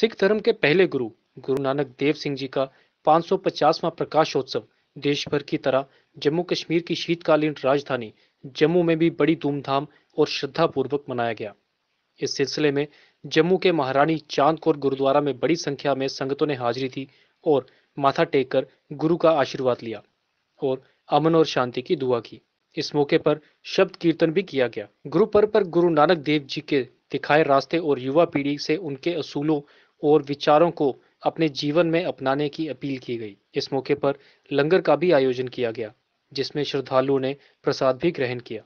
सिख धर्म के पहले गुरु गुरु नानक देव सिंह जी का 550वां प्रकाशोत्सव देश भर की तरह जम्मू कश्मीर की शीतकालीन राजधानी जम्मू में भी बड़ी धूमधाम और श्रद्धा पूर्वक मनाया गया इस सिलसिले में जम्मू के महारानी चांद कौर गुरुद्वारा में बड़ी संख्या में संगतों ने हाजिरी दी और माथा टेक कर गुरु का आशीर्वाद लिया और अमन और शांति की दुआ की इस मौके पर शब्द कीर्तन भी किया गया गुरु पर्व पर गुरु नानक देव जी के दिखाए रास्ते और युवा पीढ़ी से उनके असूलों और विचारों को अपने जीवन में अपनाने की अपील की गई इस मौके पर लंगर का भी आयोजन किया गया जिसमें श्रद्धालुओं ने प्रसाद भी ग्रहण किया